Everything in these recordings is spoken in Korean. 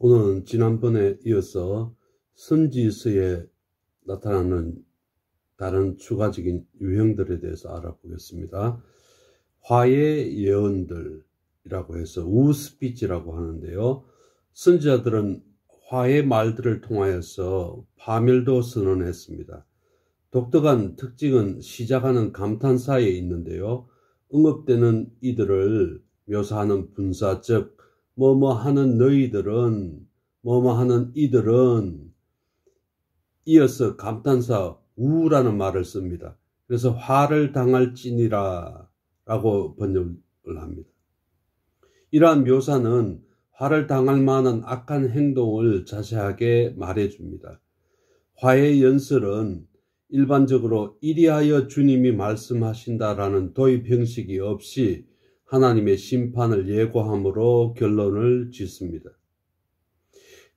오늘은 지난번에 이어서 선지서에 나타나는 다른 추가적인 유형들에 대해서 알아보겠습니다. 화의 예언들이라고 해서 우스피치라고 하는데요. 선지자들은 화의 말들을 통하여서 파멸도 선언했습니다. 독특한 특징은 시작하는 감탄사에 있는데요. 응급되는 이들을 묘사하는 분사 적 뭐뭐 하는 너희들은 뭐뭐 하는 이들은 이어서 감탄사 우라는 말을 씁니다. 그래서 화를 당할지니라 라고 번역을 합니다. 이러한 묘사는 화를 당할 만한 악한 행동을 자세하게 말해줍니다. 화의 연설은 일반적으로 이리하여 주님이 말씀하신다라는 도입 형식이 없이 하나님의 심판을 예고함으로 결론을 짓습니다.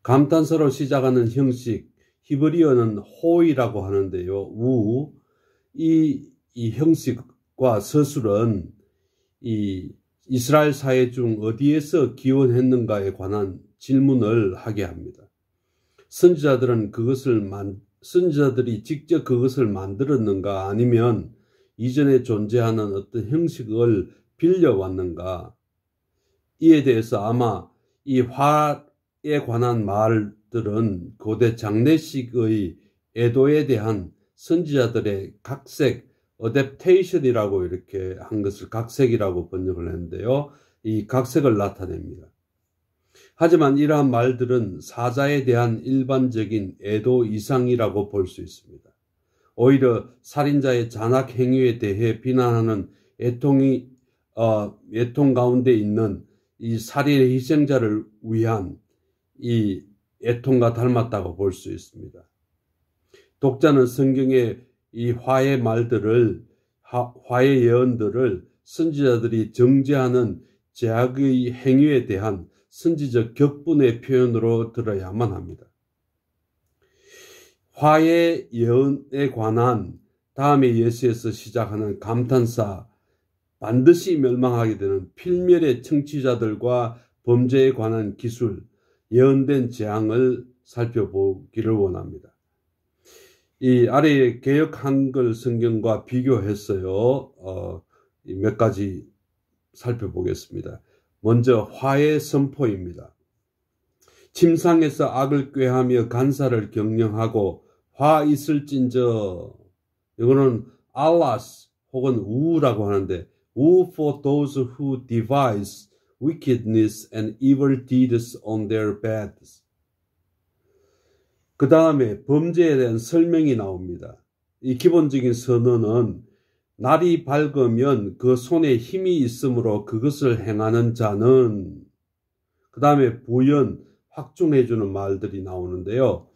감탄서로 시작하는 형식, 히브리어는 호이라고 하는데요. 우, 이, 이 형식과 서술은 이 이스라엘 사회 중 어디에서 기원했는가에 관한 질문을 하게 합니다. 선지자들은 그것을 만, 선지자들이 직접 그것을 만들었는가 아니면 이전에 존재하는 어떤 형식을 빌려왔는가? 이에 대해서 아마 이 화에 관한 말들은 고대 장례식의 애도에 대한 선지자들의 각색, 어댑테이션이라고 이렇게 한 것을 각색이라고 번역을 했는데요. 이 각색을 나타냅니다. 하지만 이러한 말들은 사자에 대한 일반적인 애도 이상이라고 볼 수 있습니다. 오히려 살인자의 잔악 행위에 대해 비난하는 애통이 어, 애통 가운데 있는 이 살인의 희생자를 위한 이 애통과 닮았다고 볼 수 있습니다. 독자는 성경의 이 화의 말들을 화의 예언들을 선지자들이 정죄하는 제약의 행위에 대한 선지적 격분의 표현으로 들어야만 합니다. 화의 예언에 관한 다음에 예수에서 시작하는 감탄사 반드시 멸망하게 되는 필멸의 청취자들과 범죄에 관한 기술, 예언된 재앙을 살펴보기를 원합니다. 이아래에 개혁 한글 성경과 비교했어요. 어, 몇 가지 살펴보겠습니다. 먼저 화해 선포입니다. 침상에서 악을 꾀하며 간사를 경영하고 화 있을진저 이거는 알라스 혹은 우라고 하는데 Who for those who devise wickedness and evil deeds on their beds? 그 다음에 범죄에 대한 설명이 나옵니다. 이 기본적인 선언은 날이 밝으면 그 손에 힘이 있으므로 그것을 행하는 자는 그 다음에 부연 확충해주는 말들이 나오는데요.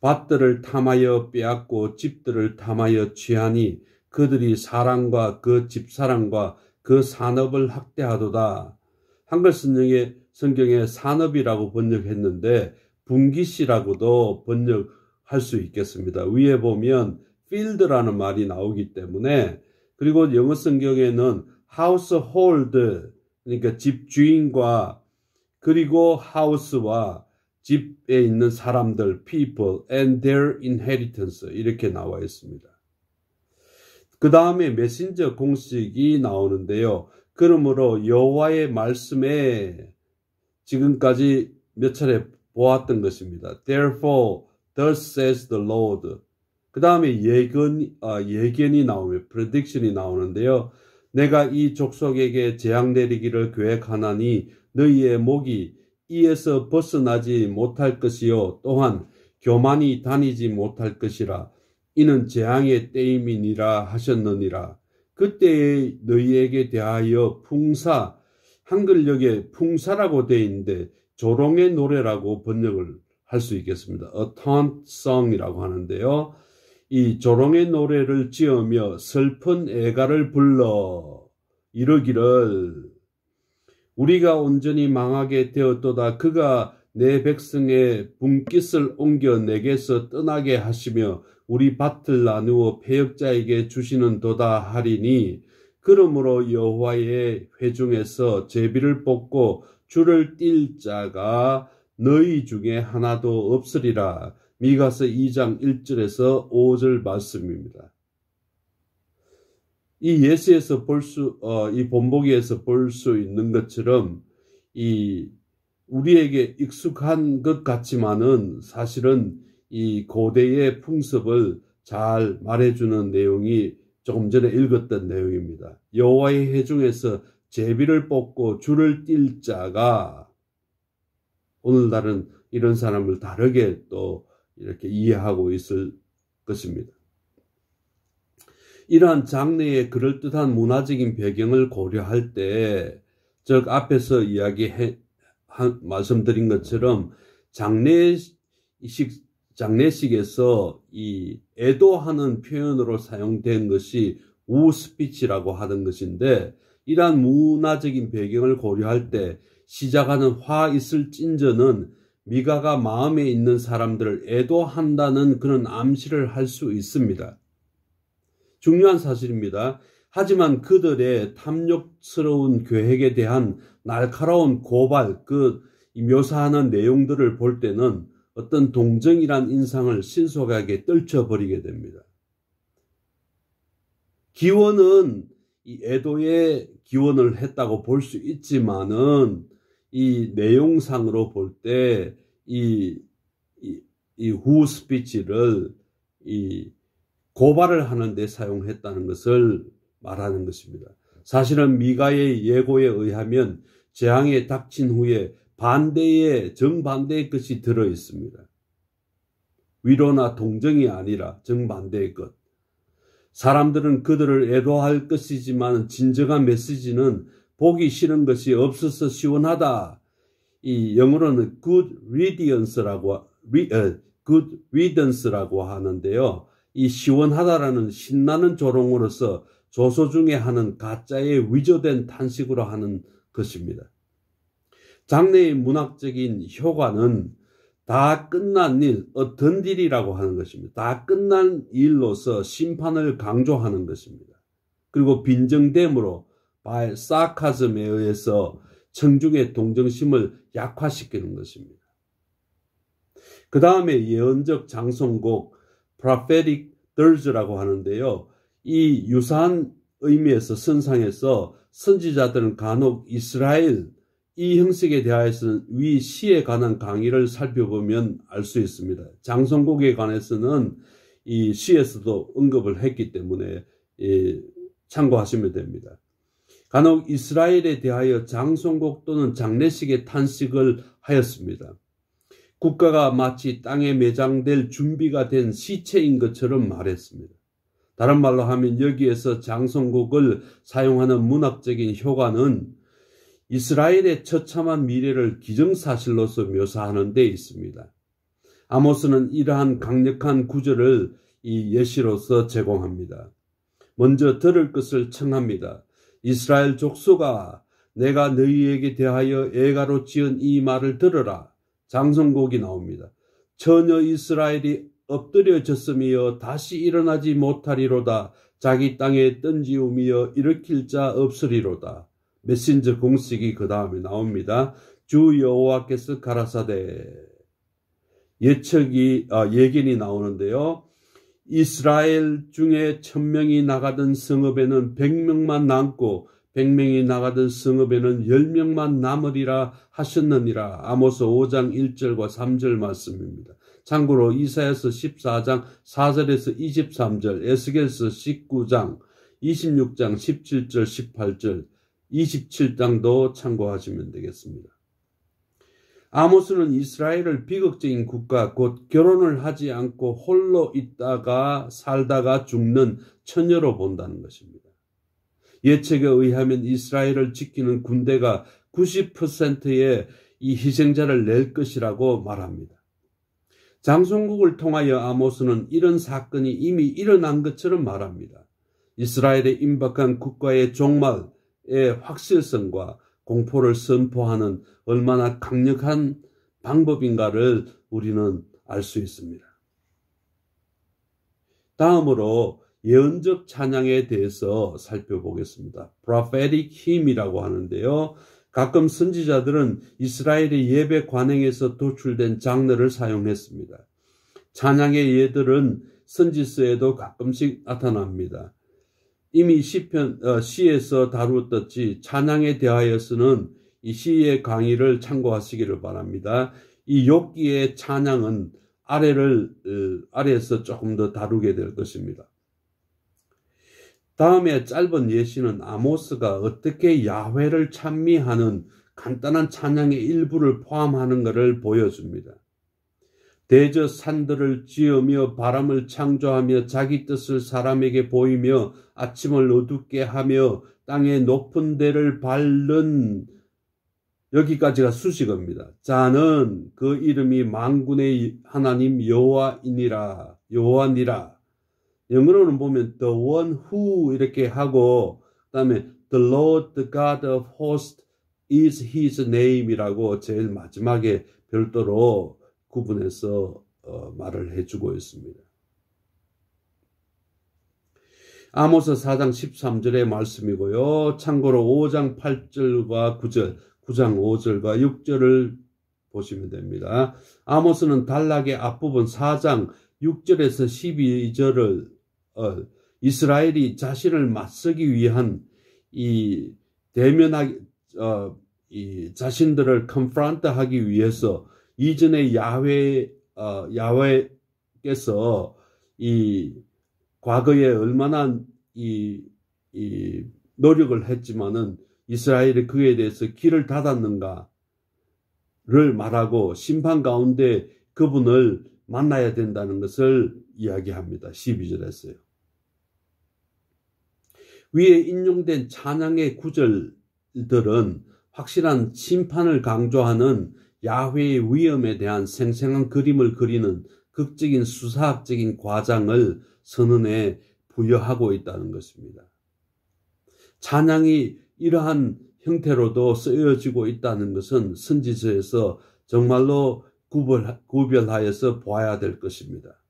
밭들을 탐하여 빼앗고 집들을 탐하여 취하니 그들이 사람과 그 집사람과 그 산업을 학대하도다. 한글 성경에, 성경에 산업이라고 번역했는데 분기시라고도 번역할 수 있겠습니다. 위에 보면 필드라는 말이 나오기 때문에 그리고 영어 성경에는 하우스홀드 그러니까 집 주인과 그리고 하우스와 집에 있는 사람들 people and their inheritance 이렇게 나와 있습니다. 그 다음에 메신저 공식이 나오는데요. 그러므로 여호와의 말씀에 지금까지 몇 차례 보았던 것입니다. Therefore, thus says the Lord. 그 다음에 예견, 아, 예견이 나오면 prediction이 나오는데요. 내가 이 족속에게 재앙 내리기를 계획하나니 너희의 목이 이에서 벗어나지 못할 것이요 또한 교만이 다니지 못할 것이라 이는 재앙의 때임이니라 하셨느니라. 그때의 너희에게 대하여 풍사, 한글역에 풍사라고 되어 있는데 조롱의 노래라고 번역을 할 수 있겠습니다. A taunt song이라고 하는데요. 이 조롱의 노래를 지으며 슬픈 애가를 불러 이러기를 우리가 온전히 망하게 되었도다 그가 내 백성의 분깃을 옮겨 내게서 떠나게 하시며 우리 밭을 나누어 배역자에게 주시는 도다 하리니 그러므로 여호와의 회중에서 제비를 뽑고 줄을 띨 자가 너희 중에 하나도 없으리라. 미가서 2장 1절에서 5절 말씀입니다. 이 예시에서 볼 수, 어, 본보기에서 볼 수 있는 것처럼 이 우리에게 익숙한 것 같지만은 사실은 이 고대의 풍습을 잘 말해주는 내용이 조금 전에 읽었던 내용입니다. 여호와의 해중에서 제비를 뽑고 줄을 띨 자가 오늘날은 이런 사람을 다르게 또 이렇게 이해하고 있을 것입니다. 이러한 장래의 그럴듯한 문화적인 배경을 고려할 때, 즉 앞에서 이야기 말씀드린 것처럼 장례식 장례식에서 이 애도하는 표현으로 사용된 것이 우스피치라고 하는 것인데 이러한 문화적인 배경을 고려할 때 시작하는 화 있을 찐저는 미가가 마음에 있는 사람들을 애도한다는 그런 암시를 할 수 있습니다. 중요한 사실입니다. 하지만 그들의 탐욕스러운 계획에 대한 날카로운 고발, 그 묘사하는 내용들을 볼 때는 어떤 동정이란 인상을 신속하게 떨쳐버리게 됩니다. 기원은 이 애도의 기원을 했다고 볼 수 있지만은 이 내용상으로 볼때이 이 후 스피치를 이 고발을 하는데 사용했다는 것을 말하는 것입니다. 사실은 미가의 예고에 의하면 재앙에 닥친 후에 반대의 정반대의 것이 들어 있습니다. 위로나 동정이 아니라 정반대의 것. 사람들은 그들을 애도할 것이지만 진정한 메시지는 보기 싫은 것이 없어서 시원하다. 이 영어로는 good riddance good riddance라고 하는데요. 이 시원하다라는 신나는 조롱으로서 조소 중에 하는 가짜의 위조된 탄식으로 하는 것입니다. 장래의 문학적인 효과는 다 끝난 일, 어떤 일이라고 하는 것입니다. 다 끝난 일로서 심판을 강조하는 것입니다. 그리고 빈정됨으로 바의 사카즘에 의해서 청중의 동정심을 약화시키는 것입니다. 그 다음에 예언적 장송곡 prophetic dirge라고 하는데요. 이 유사한 의미에서 선상에서 선지자들은 간혹 이스라엘 이 형식에 대하여서는 위 시에 관한 강의를 살펴보면 알 수 있습니다. 장성곡에 관해서는 이 시에서도 언급을 했기 때문에 예, 참고하시면 됩니다. 간혹 이스라엘에 대하여 장성곡 또는 장례식의 탄식을 하였습니다. 국가가 마치 땅에 매장될 준비가 된 시체인 것처럼 말했습니다. 다른 말로 하면 여기에서 장성곡을 사용하는 문학적인 효과는 이스라엘의 처참한 미래를 기정사실로서 묘사하는 데 있습니다. 아모스는 이러한 강력한 구절을 이 예시로서 제공합니다. 먼저 들을 것을 청합니다. 이스라엘 족소가 내가 너희에게 대하여 애가로 지은 이 말을 들어라 장성곡이 나옵니다. 전혀 이스라엘이 엎드려졌으며 다시 일어나지 못하리로다. 자기 땅에 던지우며 일으킬 자 없으리로다. 메신저 공식이 그 다음에 나옵니다. 주 여호와께서 가라사대 예측이 아, 예견이 나오는데요. 이스라엘 중에 천명이 나가던 성읍에는 백명만 남고 백명이 나가던 성읍에는 열명만 남으리라 하셨느니라. 아모스 5장 1절과 3절 말씀입니다. 참고로 이사에서 14장 4절에서 23절, 에스겔서 19장, 26장 17절, 18절, 27장도 참고하시면 되겠습니다. 아모스는 이스라엘을 비극적인 국가 곧 결혼을 하지 않고 홀로 있다가 살다가 죽는 처녀로 본다는 것입니다. 예측에 의하면 이스라엘을 지키는 군대가 90%의 이 희생자를 낼 것이라고 말합니다. 장송국을 통하여 아모스는 이런 사건이 이미 일어난 것처럼 말합니다. 이스라엘의 임박한 국가의 종말, 의 확실성과 공포를 선포하는 얼마나 강력한 방법인가를 우리는 알 수 있습니다. 다음으로 예언적 찬양에 대해서 살펴보겠습니다. prophetic hymn이라고 하는데요. 가끔 선지자들은 이스라엘의 예배 관행에서 도출된 장르를 사용했습니다. 찬양의 예들은 선지서에도 가끔씩 나타납니다. 이미 시편 어, 시에서 다루었듯이 찬양에 대하여서는 이 시의 강의를 참고하시기를 바랍니다. 이 욕기의 찬양은 아래를 어, 아래에서 조금 더 다루게 될 것입니다. 다음에 짧은 예시는 아모스가 어떻게 야훼를 찬미하는 간단한 찬양의 일부를 포함하는 것을 보여줍니다. 대저 산들을 지으며 바람을 창조하며 자기 뜻을 사람에게 보이며 아침을 어둡게 하며 땅의 높은 데를 밟는 여기까지가 수식어입니다. 자는 그 이름이 망군의 하나님 여호와이니라 여호와니라 영어로는 보면 the one who 이렇게 하고 그다음에 the Lord the God of hosts is his name이라고 제일 마지막에 별도로 구분해서 어, 말을 해주고 있습니다. 아모스 4장 13절의 말씀이고요. 참고로 5장 8절과 9절, 9장 5절과 6절을 보시면 됩니다. 아모스는 단락의 앞부분 4장 6절에서 12절을 어, 이스라엘이 자신을 맞서기 위한 이 대면하기 어, 이 자신들을 컴프런트하기 위해서 이전에 야외 어, 야훼께서 이 과거에 얼마나 이, 이 노력을 했지만은 이스라엘이 그에 대해서 길을 닫았는가를 말하고 심판 가운데 그분을 만나야 된다는 것을 이야기합니다. 12절에서요. 위에 인용된 찬양의 구절들은 확실한 심판을 강조하는 야훼의 위험에 대한 생생한 그림을 그리는 극적인 수사학적인 과장을 선언에 부여하고 있다는 것입니다. 찬양이 이러한 형태로도 쓰여지고 있다는 것은 선지서에서 정말로 구별하여서 봐야될 것입니다.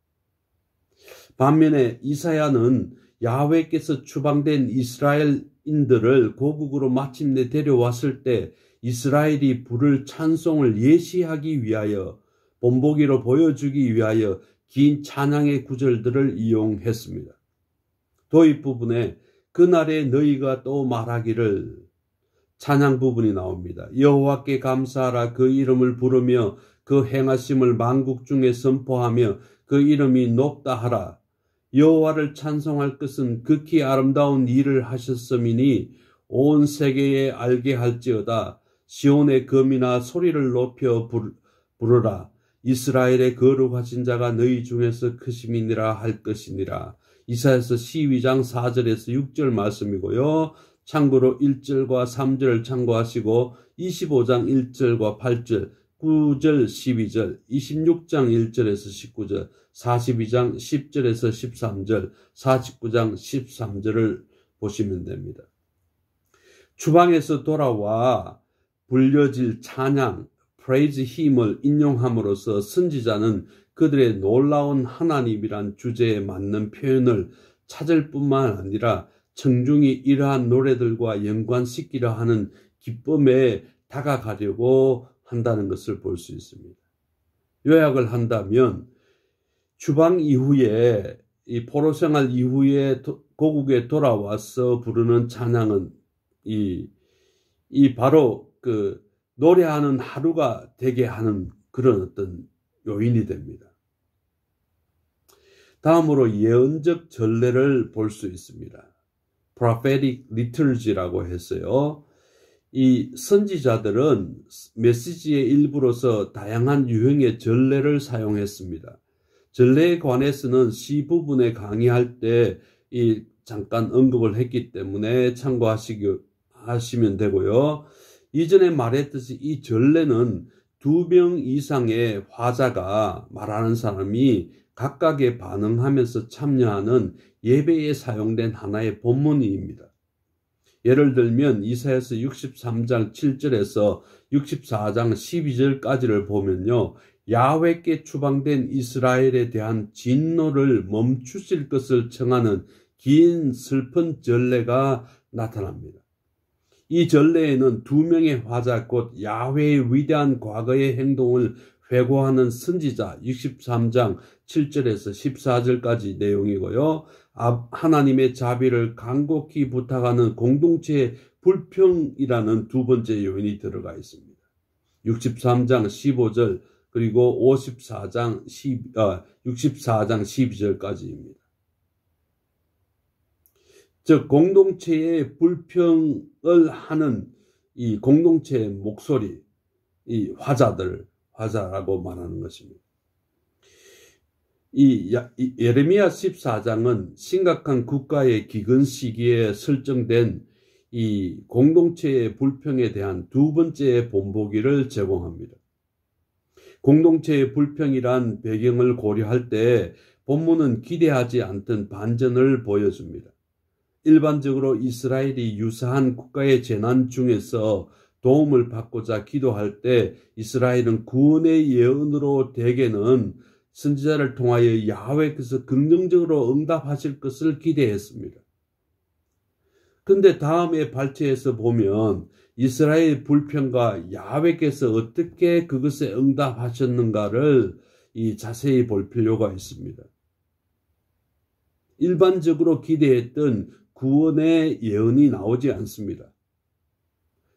반면에 이사야는 야훼께서 추방된 이스라엘인들을 고국으로 마침내 데려왔을 때 이스라엘이 부를 찬송을 예시하기 위하여 본보기로 보여주기 위하여 긴 찬양의 구절들을 이용했습니다. 도입 부분에 그날에 너희가 또 말하기를 찬양 부분이 나옵니다. 여호와께 감사하라 그 이름을 부르며 그 행하심을 만국 중에 선포하며 그 이름이 높다 하라. 여호와를 찬송할 것은 극히 아름다운 일을 하셨음이니 온 세계에 알게 할지어다 시온의 검이나 소리를 높여 부르라. 이스라엘의 거룩하신 자가 너희 중에서 크심이니라 할 것이니라. 이사에서 12장 4절에서 6절 말씀이고요. 참고로 1절과 3절을 참고하시고 25장 1절과 8절, 9절, 12절, 26장 1절에서 19절, 42장 10절에서 13절, 49장 13절을 보시면 됩니다. 주방에서 돌아와 불려질 찬양, 프 r 이즈힘을 인용함으로써 선지자는 그들의 놀라운 하나님이란 주제에 맞는 표현을 찾을 뿐만 아니라 청중이 이러한 노래들과 연관시키려 하는 기쁨에 다가가려고 한다는 것을 볼 수 있습니다. 요약을 한다면 주방 이후에 이 포로 생활 이후에 고국에 돌아와서 부르는 찬양은 이, 이 바로 그 노래하는 하루가 되게 하는 그런 어떤 요인이 됩니다. 다음으로 예언적 전례를 볼 수 있습니다. prophetic liturgy라고 했어요. 이 선지자들은 메시지의 일부로서 다양한 유형의 전례를 사용했습니다. 전례에 관해서는 시 부분에 강의할 때이 잠깐 언급을 했기 때문에 참고하시면 되고요. 이전에 말했듯이 이 전례는 두 명 이상의 화자가 말하는 사람이 각각의 반응하면서 참여하는 예배에 사용된 하나의 본문입니다. 예를 들면 이사야서 63장 7절에서 64장 12절까지를 보면요. 야훼께 추방된 이스라엘에 대한 진노를 멈추실 것을 청하는 긴 슬픈 전례가 나타납니다. 이 전례에는 두 명의 화자꽃 야훼의 위대한 과거의 행동을 회고하는 선지자 63장 7절에서 14절까지 내용이고요. 하나님의 자비를 간곡히 부탁하는 공동체의 불평이라는 두 번째 요인이 들어가 있습니다. 63장 15절 그리고 54장 10, 어, 64장 12절까지입니다. 즉 공동체의 불평을 하는 이 공동체의 목소리, 이 화자들, 화자라고 말하는 것입니다. 이 예레미야 14장은 심각한 국가의 기근 시기에 설정된 이 공동체의 불평에 대한 두 번째 본보기를 제공합니다. 공동체의 불평이란 배경을 고려할 때 본문은 기대하지 않던 반전을 보여줍니다. 일반적으로 이스라엘이 유사한 국가의 재난 중에서 도움을 받고자 기도할 때 이스라엘은 구원의 예언으로 대개는 선지자를 통하여 야외께서 긍정적으로 응답하실 것을 기대했습니다. 근데 다음에 발췌해서 보면 이스라엘 불평과 야외께서 어떻게 그것에 응답하셨는가를 이 자세히 볼 필요가 있습니다. 일반적으로 기대했던 구원의 예언이 나오지 않습니다.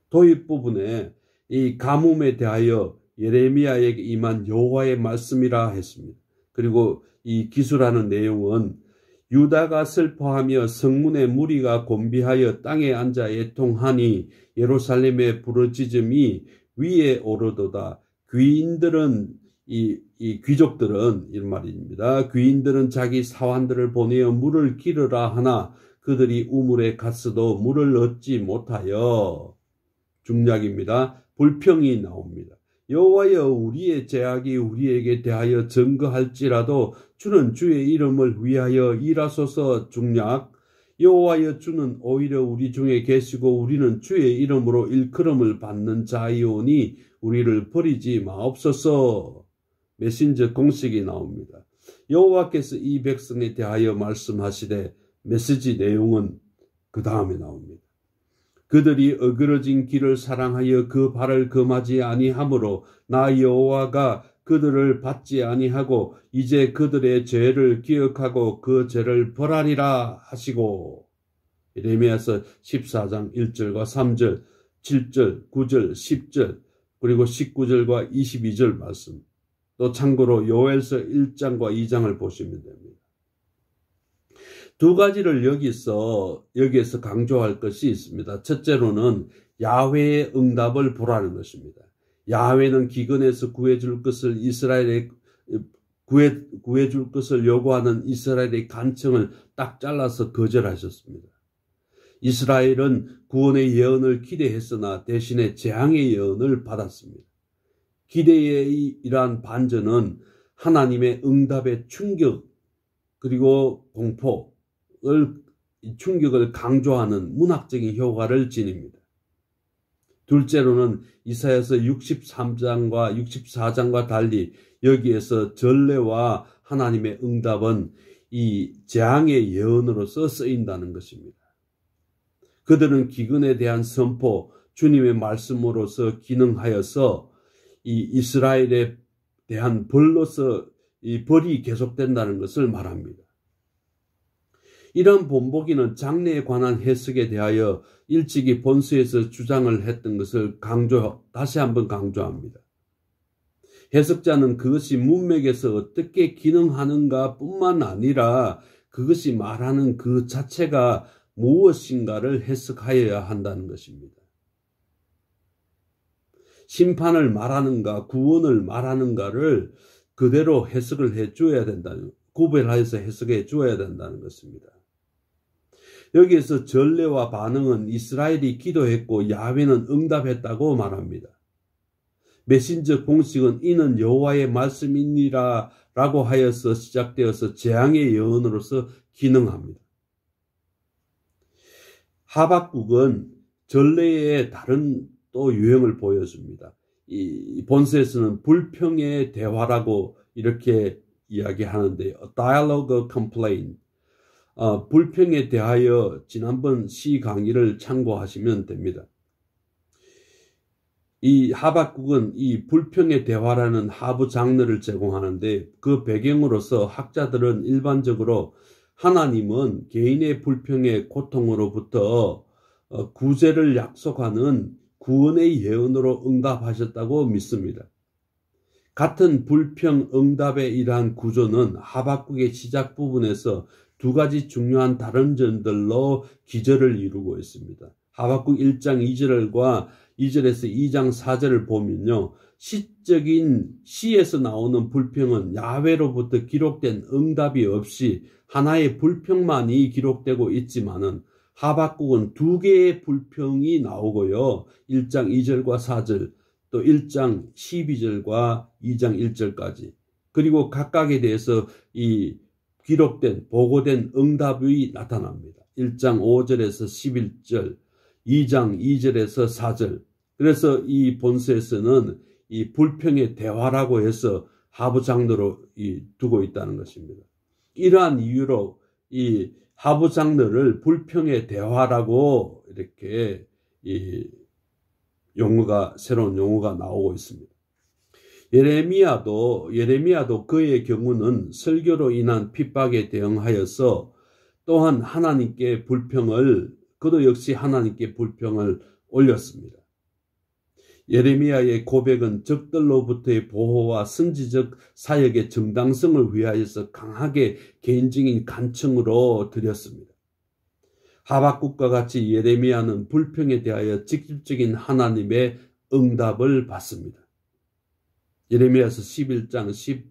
도입 부분에 이 가뭄에 대하여 예레미야에게 임한 여호와의 말씀이라 했습니다. 그리고 이 기술하는 내용은 유다가 슬퍼하며 성문의 무리가 곤비하여 땅에 앉아 애통하니 예루살렘의 부르짖음이 위에 오르도다. 귀인들은 이, 이 귀족들은 이런 말입니다. 귀인들은 자기 사환들을 보내어 물을 기르라 하나 그들이 우물에 갔어도 물을 얻지 못하여 중략입니다. 불평이 나옵니다. 여호와여 우리의 제약이 우리에게 대하여 증거할지라도 주는 주의 이름을 위하여 일하소서 중략 여호와여 주는 오히려 우리 중에 계시고 우리는 주의 이름으로 일컬음을 받는 자이오니 우리를 버리지 마옵소서 메신저 공식이 나옵니다. 여호와께서 이 백성에 대하여 말씀하시되 메시지 내용은 그 다음에 나옵니다. 그들이 어그러진 길을 사랑하여 그 발을 금하지 아니하므로 나 여호와가 그들을 받지 아니하고 이제 그들의 죄를 기억하고 그 죄를 벌하리라 하시고 예레미야서 14장 1절과 3절, 7절, 9절, 10절 그리고 19절과 22절 말씀 또 참고로 요엘서 1장과 2장을 보시면 됩니다. 두 가지를 여기서 여기에서 강조할 것이 있습니다. 첫째로는 야훼의 응답을 보라는 것입니다. 야훼는 기근에서 구해줄 것을 이스라엘의 구해, 구해줄 것을 요구하는 이스라엘의 간청을 딱 잘라서 거절하셨습니다. 이스라엘은 구원의 예언을 기대했으나 대신에 재앙의 예언을 받았습니다. 기대의 이러한 반전은 하나님의 응답의 충격 그리고 공포 충격을 강조하는 문학적인 효과를 지닙니다. 둘째로는 이사에서 63장과 64장과 달리 여기에서 전례와 하나님의 응답은 이 재앙의 예언으로서 쓰인다는 것입니다. 그들은 기근에 대한 선포, 주님의 말씀으로서 기능하여서 이 이스라엘에 대한 벌로서 이 벌이 계속된다는 것을 말합니다. 이런 본보기는 장래에 관한 해석에 대하여 일찍이 본서에서 주장을 했던 것을 강조, 다시 한번 강조합니다. 해석자는 그것이 문맥에서 어떻게 기능하는가 뿐만 아니라 그것이 말하는 그 자체가 무엇인가를 해석하여야 한다는 것입니다. 심판을 말하는가, 구원을 말하는가를 그대로 해석을 해줘야 된다는, 구별하여서 해석해 줘야 된다는 것입니다. 여기에서 전례와 반응은 이스라엘이 기도했고 야훼는 응답했다고 말합니다. 메신저 공식은 이는 여호와의 말씀이니라 라고 하여서 시작되어서 재앙의 예언으로서 기능합니다. 하박국은 전례의 다른 또 유형을 보여줍니다. 이 본서에서는 불평의 대화라고 이렇게 이야기하는데 dialogue complaint 어, 불평에 대하여 지난번 시 강의를 참고하시면 됩니다. 이 하박국은 이 불평의 대화라는 하부 장르를 제공하는데 그 배경으로서 학자들은 일반적으로 하나님은 개인의 불평의 고통으로부터 어, 구제를 약속하는 구원의 예언으로 응답하셨다고 믿습니다. 같은 불평 응답의 이러한 구조는 하박국의 시작 부분에서 두 가지 중요한 다른 점들로 기절을 이루고 있습니다. 하박국 1장 2절과 2절에서 2장 4절을 보면요. 시적인 시에서 나오는 불평은 야외로부터 기록된 응답이 없이 하나의 불평만이 기록되고 있지만은 하박국은 두 개의 불평이 나오고요. 1장 2절과 4절, 또 1장 12절과 2장 1절까지. 그리고 각각에 대해서 이 기록된 보고된 응답이 나타납니다. 1장 5절에서 11절, 2장 2절에서 4절. 그래서 이 본서에서는 이 불평의 대화라고 해서 하부 장르로 두고 있다는 것입니다. 이러한 이유로 이 하부 장르를 불평의 대화라고 이렇게 이 용어가 새로운 용어가 나오고 있습니다. 예레미야도 예레미야도 그의 경우는 설교로 인한 핍박에 대응하여서 또한 하나님께 불평을 그도 역시 하나님께 불평을 올렸습니다. 예레미야의 고백은 적들로부터의 보호와 선지적 사역의 정당성을 위하여서 강하게 개인적인 간청으로 드렸습니다. 하박국과 같이 예레미야는 불평에 대하여 직접적인 하나님의 응답을 받습니다. 예레미야서 11장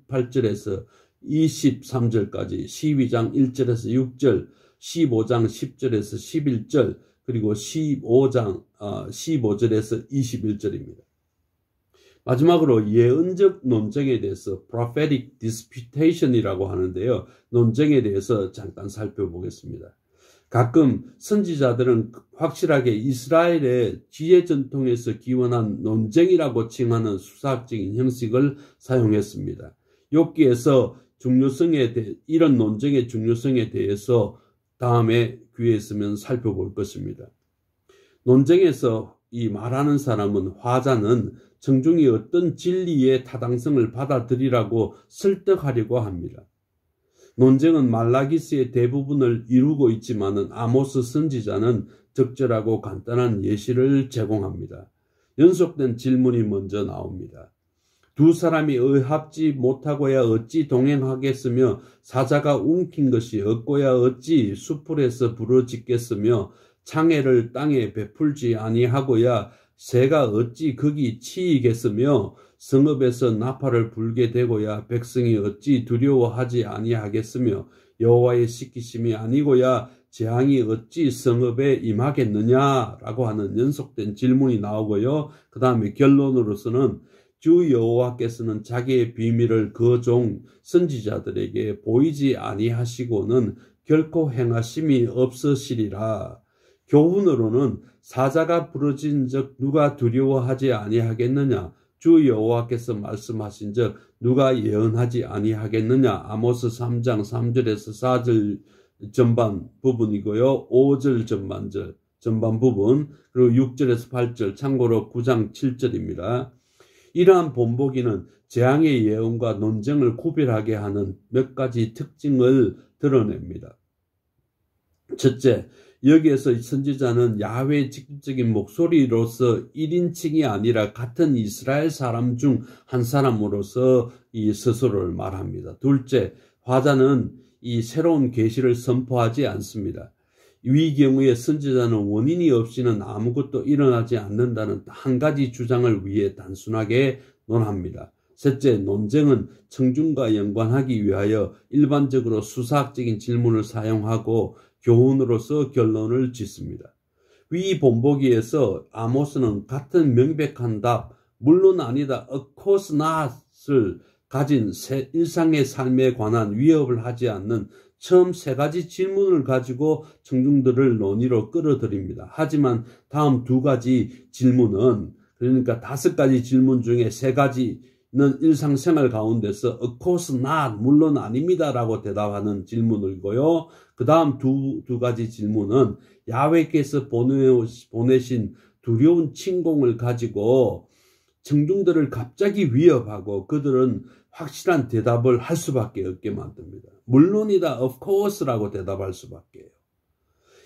18절에서 23절까지 12장 1절에서 6절 15장 10절에서 11절 그리고 15장 15절에서 아, 21절입니다. 마지막으로 예언적 논쟁에 대해서 prophetic disputation이라고 하는데요. 논쟁에 대해서 잠깐 살펴보겠습니다. 가끔 선지자들은 확실하게 이스라엘의 지혜 전통에서 기원한 논쟁이라고 칭하는 수사학적인 형식을 사용했습니다. 욥기에서 중요성에 대해 이런 논쟁의 중요성에 대해서 다음에 귀에 있으면 살펴볼 것입니다. 논쟁에서 이 말하는 사람은 화자는 청중이 어떤 진리의 타당성을 받아들이라고 설득하려고 합니다. 논쟁은 말라기스의 대부분을 이루고 있지만은 아모스 선지자는 적절하고 간단한 예시를 제공합니다. 연속된 질문이 먼저 나옵니다. 두 사람이 의합지 못하고야 어찌 동행하겠으며 사자가 움킨 것이 없고야 어찌 수풀에서 부러짖겠으며 창해를 땅에 베풀지 아니하고야 새가 어찌 거기 치이겠으며 성읍에서 나팔을 불게 되고야 백성이 어찌 두려워하지 아니하겠으며 여호와의 시키심이 아니고야 재앙이 어찌 성읍에 임하겠느냐라고 하는 연속된 질문이 나오고요. 그 다음에 결론으로서는 주 여호와께서는 자기의 비밀을 그 종 선지자들에게 보이지 아니하시고는 결코 행하심이 없으시리라. 교훈으로는 사자가 부러진적 누가 두려워하지 아니하겠느냐 주 여호와께서 말씀하신적 누가 예언하지 아니하겠느냐 아모스 3장 3절에서 4절 전반 부분이고요. 5절 전반절 전반 부분 그리고 6절에서 8절 참고로 9장 7절입니다. 이러한 본보기는 재앙의 예언과 논쟁을 구별하게 하는 몇 가지 특징을 드러냅니다. 첫째, 여기에서 선지자는 야외의 직접적인 목소리로서 1인칭이 아니라 같은 이스라엘 사람 중 한 사람으로서 이 스스로를 말합니다. 둘째, 화자는 이 새로운 계시를 선포하지 않습니다. 위 경우에 선지자는 원인이 없이는 아무것도 일어나지 않는다는 한 가지 주장을 위해 단순하게 논합니다. 셋째, 논쟁은 청중과 연관하기 위하여 일반적으로 수사학적인 질문을 사용하고 교훈으로서 결론을 짓습니다. 위 본보기에서 아모스는 같은 명백한 답, 물론 아니다, of course not을 가진 새 일상의 삶에 관한 위협을 하지 않는 처음 세 가지 질문을 가지고 청중들을 논의로 끌어들입니다. 하지만 다음 두 가지 질문은 그러니까 다섯 가지 질문 중에 세 가지는 일상생활 가운데서 of course not, 물론 아닙니다 라고 대답하는 질문이고요. 그 다음 두, 두 가지 질문은 야외께서 보내, 보내신 두려운 침공을 가지고 청중들을 갑자기 위협하고 그들은 확실한 대답을 할 수밖에 없게 만듭니다. 물론이다, of course라고 대답할 수밖에 요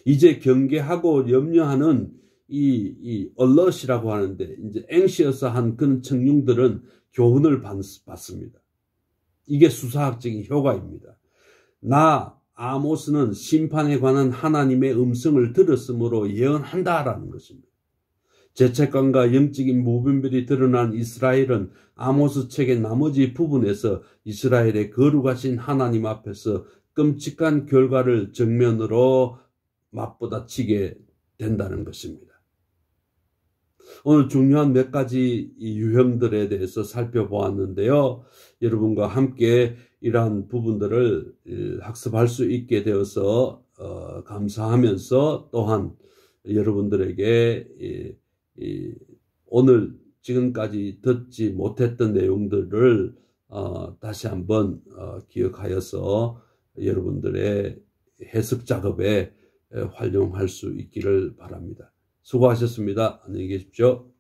이제 경계하고 염려하는 이, 이 alert이라고 하는데 이제 anxious한 그런 청중들은 교훈을 받습니다. 이게 수사학적인 효과입니다. 나 아모스는 심판에 관한 하나님의 음성을 들었으므로 예언한다라는 것입니다. 죄책감과 영적인 무분별이 드러난 이스라엘은 아모스 책의 나머지 부분에서 이스라엘의 거룩하신 하나님 앞에서 끔찍한 결과를 정면으로 맞부딪치게 된다는 것입니다. 오늘 중요한 몇 가지 유형들에 대해서 살펴보았는데요. 여러분과 함께 이러한 부분들을 학습할 수 있게 되어서 어, 감사하면서 또한 여러분들에게 오늘 지금까지 듣지 못했던 내용들을 어, 다시 한번 어, 기억하여서 여러분들의 해석 작업에 활용할 수 있기를 바랍니다. 수고하셨습니다. 안녕히 계십시오.